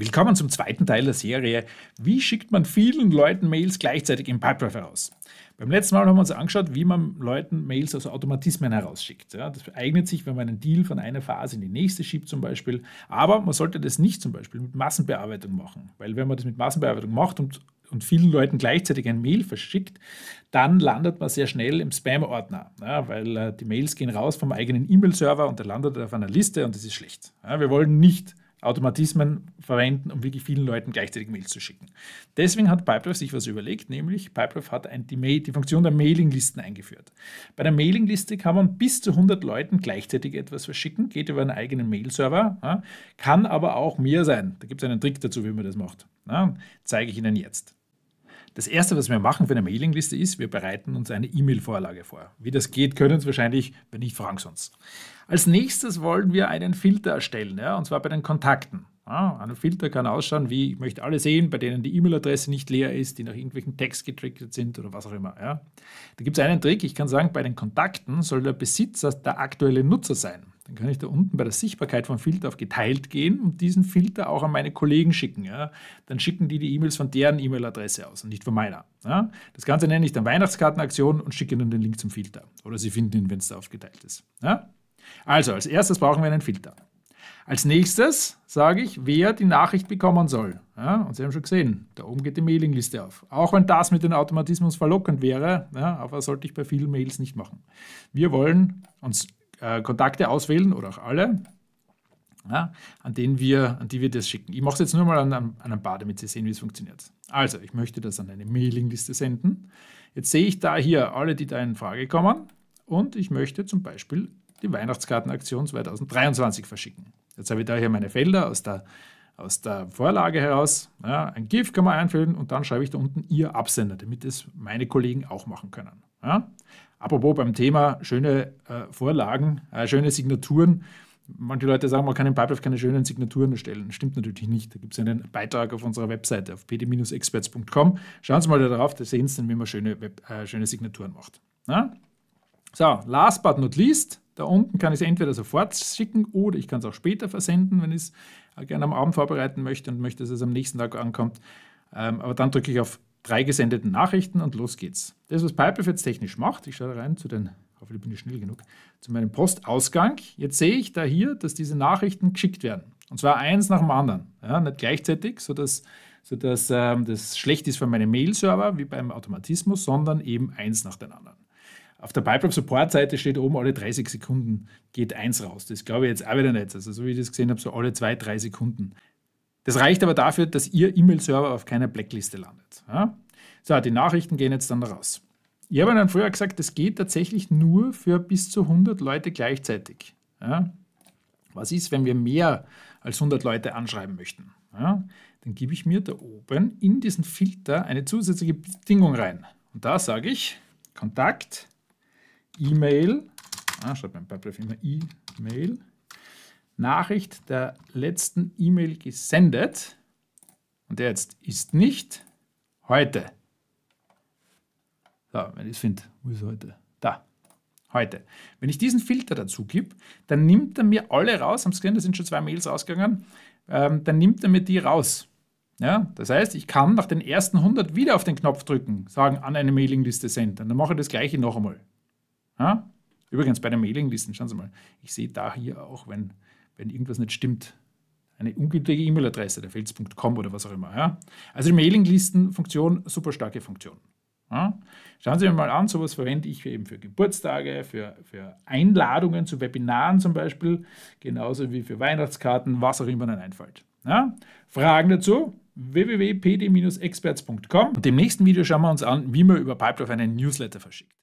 Willkommen zum zweiten Teil der Serie. Wie schickt man vielen Leuten Mails gleichzeitig im Pipedrive heraus? Beim letzten Mal haben wir uns angeschaut, wie man Leuten Mails aus Automatismen herausschickt. Ja, das eignet sich, wenn man einen Deal von einer Phase in die nächste schiebt zum Beispiel. Aber man sollte das nicht zum Beispiel mit Massenbearbeitung machen. Weil wenn man das mit Massenbearbeitung macht und, und vielen Leuten gleichzeitig ein Mail verschickt, dann landet man sehr schnell im Spam-Ordner. Ja, weil äh, die Mails gehen raus vom eigenen E-Mail-Server und der landet auf einer Liste und das ist schlecht. Ja, wir wollen nicht Automatismen verwenden, um wirklich vielen Leuten gleichzeitig Mails zu schicken. Deswegen hat Pipedrive sich was überlegt, nämlich Pipedrive hat ein, die, die, Funktion der Mailinglisten eingeführt. Bei der Mailingliste kann man bis zu 100 Leuten gleichzeitig etwas verschicken, geht über einen eigenen Mail-Server, ja, kann aber auch mehr sein. Da gibt es einen Trick dazu, wie man das macht. Ja, zeige ich Ihnen jetzt. Das Erste, was wir machen für eine Mailingliste ist, wir bereiten uns eine E-Mail-Vorlage vor. Wie das geht, können Sie wahrscheinlich, wenn nicht, fragen Sie uns. Als nächstes wollen wir einen Filter erstellen, ja, und zwar bei den Kontakten. Ah, ein Filter kann ausschauen wie, ich möchte alle sehen, bei denen die E-Mail-Adresse nicht leer ist, die nach irgendwelchen Text getriggert sind oder was auch immer. Ja. Da gibt es einen Trick, ich kann sagen, bei den Kontakten soll der Besitzer der aktuelle Nutzer sein. Dann kann ich da unten bei der Sichtbarkeit von Filter auf geteilt gehen und diesen Filter auch an meine Kollegen schicken. Ja? Dann schicken die die E-Mails von deren E-Mail-Adresse aus und nicht von meiner. Ja? Das Ganze nenne ich dann Weihnachtskartenaktion und schicke ihnen den Link zum Filter. Oder Sie finden ihn, wenn es da aufgeteilt ist. Ja? Also, als erstes brauchen wir einen Filter. Als nächstes sage ich, wer die Nachricht bekommen soll. Ja, und Sie haben schon gesehen, da oben geht die Mailingliste auf. Auch wenn das mit dem Automatismus verlockend wäre, ja, aber sollte ich bei vielen Mails nicht machen. Wir wollen uns äh, Kontakte auswählen oder auch alle, ja, an, denen wir, an die wir das schicken. Ich mache es jetzt nur mal an, an einem paar, damit Sie sehen, wie es funktioniert. Also, ich möchte das an eine Mailingliste senden. Jetzt sehe ich da hier alle, die da in Frage kommen und ich möchte zum Beispiel die Weihnachtskartenaktion 2023 verschicken. Jetzt habe ich da hier meine Felder aus der, aus der Vorlage heraus. Ja, ein GIF kann man einfüllen und dann schreibe ich da unten Ihr Absender, damit es meine Kollegen auch machen können. Ja? Apropos beim Thema schöne äh, Vorlagen, äh, schöne Signaturen. Manche Leute sagen, man kann im Pipedrive keine schönen Signaturen erstellen. Stimmt natürlich nicht. Da gibt es einen Beitrag auf unserer Webseite auf pd-experts.com. Schauen Sie mal da drauf, da sehen Sie wie man schöne, Web, äh, schöne Signaturen macht. Ja? So, last but not least, da unten kann ich es entweder sofort schicken oder ich kann es auch später versenden, wenn ich es äh, gerne am Abend vorbereiten möchte und möchte, dass es am nächsten Tag ankommt. Ähm, aber dann drücke ich auf drei gesendeten Nachrichten und los geht's. Das, was Pipe jetzt technisch macht, ich schaue rein zu den, hoffentlich bin ich schnell genug, zu meinem Postausgang. Jetzt sehe ich da hier, dass diese Nachrichten geschickt werden. Und zwar eins nach dem anderen. Ja, nicht gleichzeitig, sodass, sodass ähm, das schlecht ist für meinen Mail-Server, wie beim Automatismus, sondern eben eins nach dem anderen. Auf der Pipeline Support Seite steht oben alle 30 Sekunden geht eins raus. Das glaube ich jetzt auch wieder nicht. Also so wie ich das gesehen habe, so alle zwei, drei Sekunden das reicht aber dafür, dass Ihr E-Mail-Server auf keiner Blackliste landet. Ja? So, die Nachrichten gehen jetzt dann raus. Ich habe dann früher gesagt, das geht tatsächlich nur für bis zu 100 Leute gleichzeitig. Ja? Was ist, wenn wir mehr als 100 Leute anschreiben möchten? Ja? Dann gebe ich mir da oben in diesen Filter eine zusätzliche Bedingung rein. Und da sage ich Kontakt, E-Mail, ah, schreibt mein Pipedrive immer E-Mail, Nachricht der letzten E-Mail gesendet und der jetzt ist nicht heute. So, wenn ich es finde, wo ist heute? Da, heute. Wenn ich diesen Filter dazu gebe, dann nimmt er mir alle raus. Am Screen, da sind schon zwei Mails rausgegangen, ähm, dann nimmt er mir die raus. Ja, das heißt, ich kann nach den ersten 100 wieder auf den Knopf drücken, sagen, an eine Mailingliste senden. Dann mache ich das gleiche noch einmal. Ja? Übrigens bei den Mailinglisten, schauen Sie mal, ich sehe da hier auch, wenn wenn irgendwas nicht stimmt. Eine ungültige E-Mail-Adresse, der fels.com oder was auch immer. Ja? Also die Mailinglisten-Funktion, super starke Funktion. Ja? Schauen Sie mir mal an, sowas verwende ich eben für Geburtstage, für, für Einladungen zu Webinaren zum Beispiel, genauso wie für Weihnachtskarten, was auch immer dann einfällt. Ja? Fragen dazu? www.pd-experts.com und im nächsten Video schauen wir uns an, wie man über Pipedrive einen Newsletter verschickt.